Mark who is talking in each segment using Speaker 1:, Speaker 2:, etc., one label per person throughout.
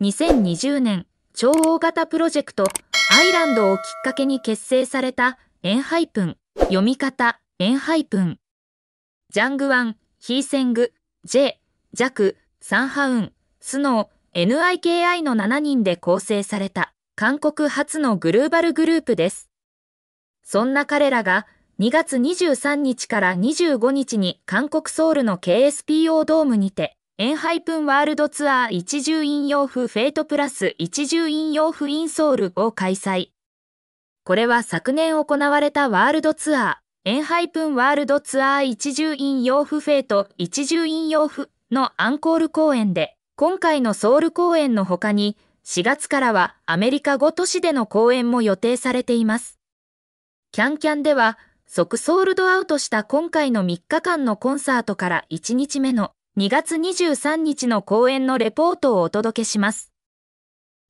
Speaker 1: 2020年、超大型プロジェクト、アイランドをきっかけに結成された、エンハイプン、読み方、エンハイプン。ジャングワン、ヒーセング、ジ J、ジャク、サンハウン、スノー、NIKI の7人で構成された、韓国初のグルーバルグループです。そんな彼らが、2月23日から25日に韓国ソウルの KSPO ドームにて、エンハイプンワールドツアー一重引用符フェイトプラス一重引用風インソールを開催。これは昨年行われたワールドツアー、エンハイプンワールドツアー一重引用符フェイト一重引用符のアンコール公演で、今回のソウル公演の他に、4月からはアメリカ5都市での公演も予定されています。キャンキャンでは、即ソールドアウトした今回の3日間のコンサートから1日目の2月23日の公演のレポートをお届けします。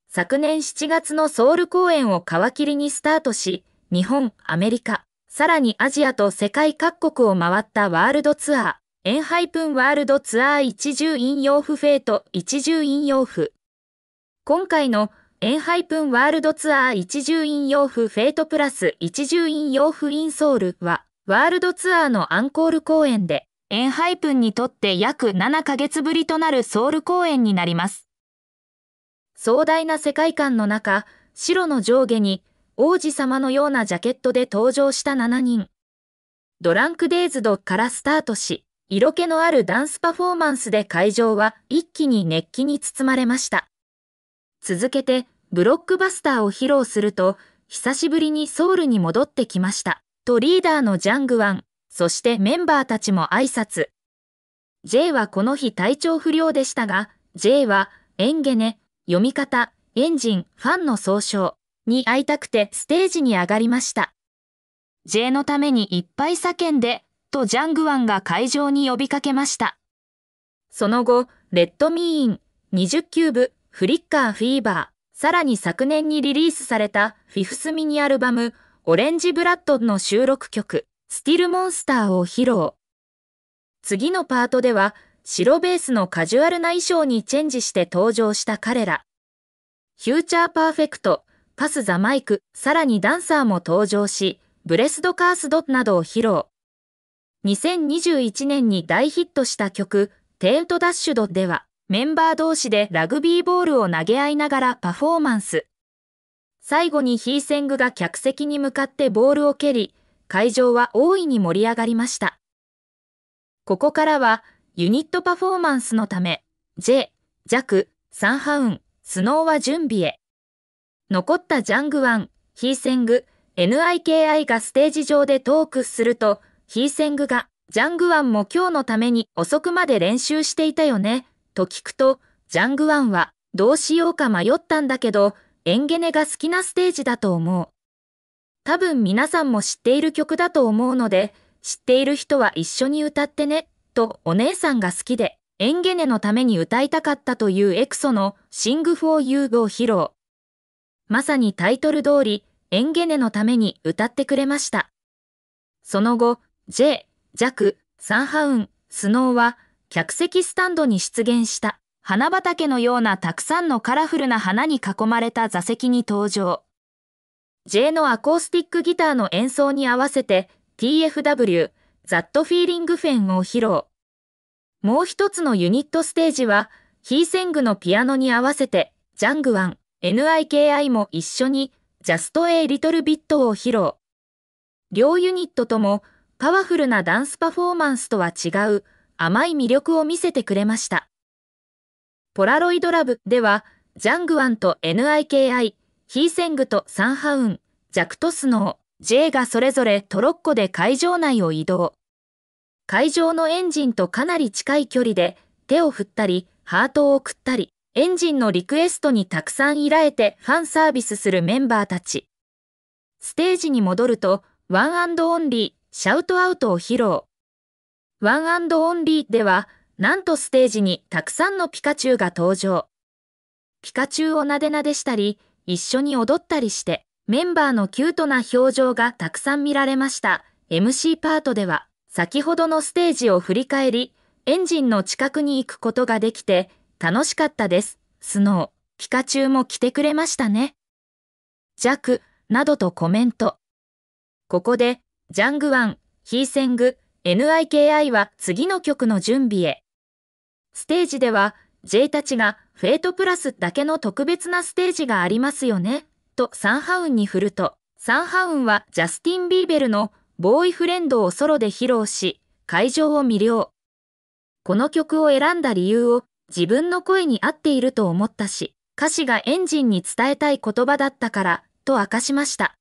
Speaker 1: 昨年7月のソウル公演を皮切りにスタートし、日本、アメリカ、さらにアジアと世界各国を回ったワールドツアー、エンハイプンワールドツアー一重引用符フェイト一重引用符。今回のエンハイプンワールドツアー一重引用符フェイトプラス一重引用符インソウルは、ワールドツアーのアンコール公演で、エンハイプンにとって約7ヶ月ぶりとなるソウル公演になります。壮大な世界観の中、白の上下に王子様のようなジャケットで登場した7人。ドランクデイズドからスタートし、色気のあるダンスパフォーマンスで会場は一気に熱気に包まれました。続けて、ブロックバスターを披露すると、久しぶりにソウルに戻ってきました。とリーダーのジャングワン、そしてメンバーたちも挨拶。J はこの日体調不良でしたが、J は、エンゲネ、読み方、エンジン、ファンの総称に会いたくてステージに上がりました。J のためにいっぱい叫んで、とジャングワンが会場に呼びかけました。その後、レッドミーイン、20キューブ、フリッカーフィーバー、さらに昨年にリリースされたフィフスミニアルバム、オレンジブラッドの収録曲、スティルモンスターを披露。次のパートでは、白ベースのカジュアルな衣装にチェンジして登場した彼ら。フューチャーパーフェクト、パスザマイク、さらにダンサーも登場し、ブレスドカースドなどを披露。2021年に大ヒットした曲、テントダッシュドでは、メンバー同士でラグビーボールを投げ合いながらパフォーマンス。最後にヒーセングが客席に向かってボールを蹴り、会場は大いに盛り上がりました。ここからは、ユニットパフォーマンスのため、J、弱、サンハウン、スノーは準備へ。残ったジャングワン、ヒーセング、NIKI がステージ上でトークすると、ヒーセングが、ジャングワンも今日のために遅くまで練習していたよね、と聞くと、ジャングワンは、どうしようか迷ったんだけど、エンゲネが好きなステージだと思う。多分皆さんも知っている曲だと思うので、知っている人は一緒に歌ってね、とお姉さんが好きで、エンゲネのために歌いたかったというエクソのシングフォーユーを披露。まさにタイトル通り、エンゲネのために歌ってくれました。その後、J、ジャク、サンハウン、スノーは、客席スタンドに出現した、花畑のようなたくさんのカラフルな花に囲まれた座席に登場。J のアコースティックギターの演奏に合わせて TFW、That Feeling f n を披露。もう一つのユニットステージは、ヒーセングのピアノに合わせて、ジャングワン、NIKI も一緒に、Just a Little Bit を披露。両ユニットとも、パワフルなダンスパフォーマンスとは違う、甘い魅力を見せてくれました。ポラロイドラブでは、ジャングワンと NIKI、ヒーセングとサンハウン、ジャクトスノー、J がそれぞれトロッコで会場内を移動。会場のエンジンとかなり近い距離で手を振ったり、ハートを送ったり、エンジンのリクエストにたくさん依頼てファンサービスするメンバーたち。ステージに戻ると、ワンオンリー、シャウトアウトを披露。ワンオンリーでは、なんとステージにたくさんのピカチュウが登場。ピカチュウをなでなでしたり、一緒に踊ったりして、メンバーのキュートな表情がたくさん見られました。MC パートでは、先ほどのステージを振り返り、エンジンの近くに行くことができて、楽しかったです。スノー、ピカチュウも来てくれましたね。弱、などとコメント。ここで、ジャングワン、ヒーセング、NIKI は次の曲の準備へ。ステージでは、J たちがフェイトプラスだけの特別なステージがありますよね、とサンハウンに振ると、サンハウンはジャスティン・ビーベルのボーイフレンドをソロで披露し、会場を魅了。この曲を選んだ理由を自分の声に合っていると思ったし、歌詞がエンジンに伝えたい言葉だったから、と明かしました。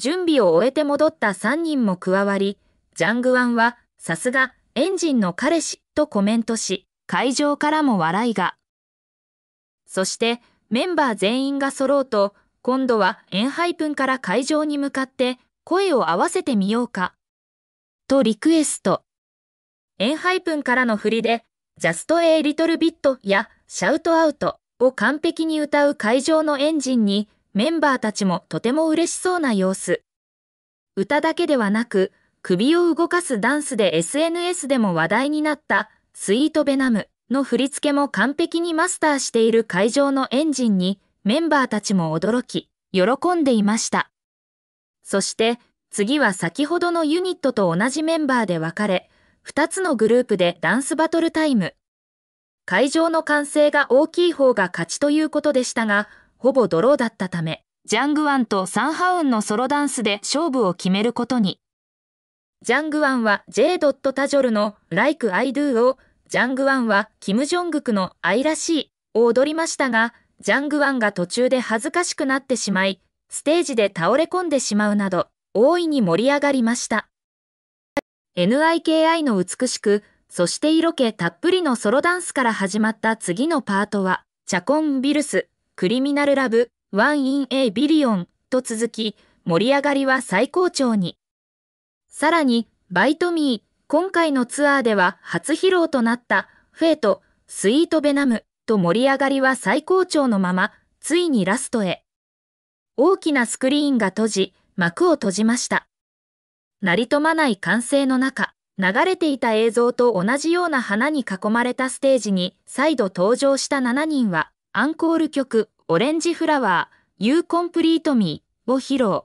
Speaker 1: 準備を終えて戻った3人も加わり、ジャングワンは、さすが、エンジンの彼氏、とコメントし、会場からも笑いが。そしてメンバー全員が揃うと、今度はエンハイプンから会場に向かって声を合わせてみようか。とリクエスト。エンハイプンからの振りで、ジャスト A リトルビットやシャウトアウトを完璧に歌う会場のエンジンに、メンバーたちもとても嬉しそうな様子。歌だけではなく、首を動かすダンスで SNS でも話題になったスイートベナム。の振り付けも完璧にマスターしている会場のエンジンにメンバーたちも驚き、喜んでいました。そして次は先ほどのユニットと同じメンバーで分かれ、2つのグループでダンスバトルタイム。会場の歓声が大きい方が勝ちということでしたが、ほぼドローだったため、ジャングワンとサンハウンのソロダンスで勝負を決めることに。ジャングワンは J. タジョルの Like I Do をジャングワンは、キム・ジョングクの愛らしいを踊りましたが、ジャングワンが途中で恥ずかしくなってしまい、ステージで倒れ込んでしまうなど、大いに盛り上がりました。NIKI の美しく、そして色気たっぷりのソロダンスから始まった次のパートは、チャコン・ビルス、クリミナル・ラブ、ワン・イン・エイ・ビリオンと続き、盛り上がりは最高潮に。さらに、バイト・ミー、今回のツアーでは初披露となったフェイト、スイートベナムと盛り上がりは最高潮のまま、ついにラストへ。大きなスクリーンが閉じ、幕を閉じました。なり止まない歓声の中、流れていた映像と同じような花に囲まれたステージに再度登場した7人は、アンコール曲、オレンジフラワー、You Complete Me を披露。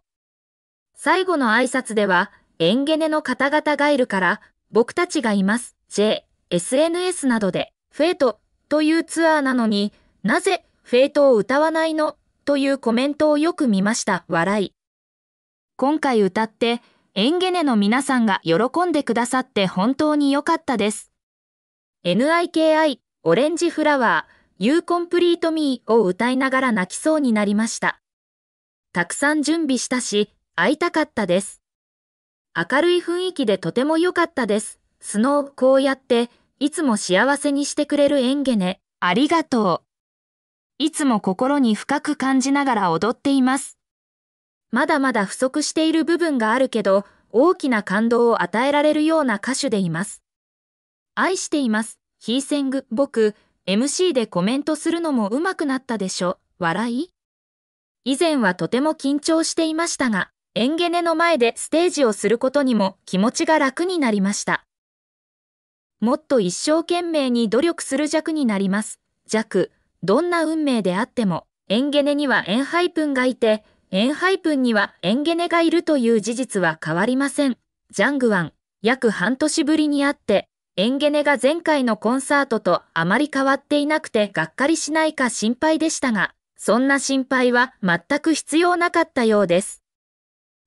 Speaker 1: 最後の挨拶では、エンゲネの方々ガイルから、僕たちがいます。J、SNS などで、フェイトというツアーなのに、なぜフェイトを歌わないのというコメントをよく見ました。笑い。今回歌って、エンゲネの皆さんが喜んでくださって本当に良かったです。NIKI、オレンジフラワー、You Complete Me を歌いながら泣きそうになりました。たくさん準備したし、会いたかったです。明るい雰囲気でとても良かったです。スノー、こうやって、いつも幸せにしてくれるエンゲね。ありがとう。いつも心に深く感じながら踊っています。まだまだ不足している部分があるけど、大きな感動を与えられるような歌手でいます。愛しています。ヒーセング、僕、MC でコメントするのも上手くなったでしょ。笑い以前はとても緊張していましたが、エンゲネの前でステージをすることにも気持ちが楽になりました。もっと一生懸命に努力する弱になります。弱、どんな運命であっても、エンゲネにはエンハイプンがいて、エンハイプンにはエンゲネがいるという事実は変わりません。ジャングワン、約半年ぶりに会って、エンゲネが前回のコンサートとあまり変わっていなくてがっかりしないか心配でしたが、そんな心配は全く必要なかったようです。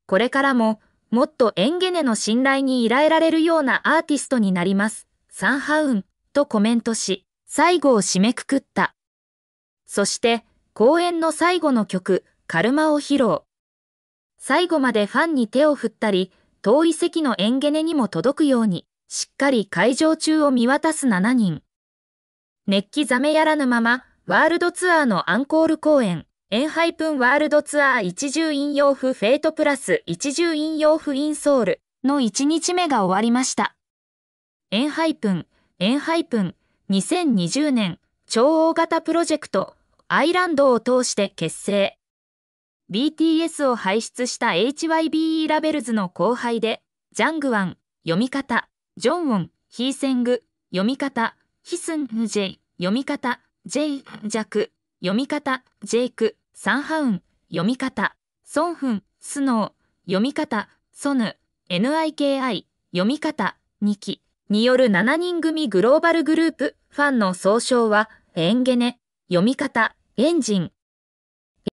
Speaker 1: これからも、もっとエンゲネの信頼に依頼られるようなアーティストになります。サンハウン、とコメントし、最後を締めくくった。そして、公演の最後の曲、カルマを披露。最後までファンに手を振ったり、遠い席のエンゲネにも届くように、しっかり会場中を見渡す7人。熱気冷めやらぬまま、ワールドツアーのアンコール公演。エンハイプンワールドツアー一重引用符フェイトプラス一重引用符インソールの1日目が終わりました。エンハイプン、エンハイプン、2020年超大型プロジェクトアイランドを通して結成。BTS を輩出した HYBE ラベルズの後輩で、ジャングワン、読み方、ジョンウォン、ヒーセング、読み方、ヒスン・ジェイ、読み方、ジェイ・ジャク、読み方、ジェイク、サンハウン、読み方、ソンフン、スノー、読み方、ソヌ、NIKI、読み方、ニキ、による7人組グローバルグループ、ファンの総称は、エンゲネ、読み方、エンジン、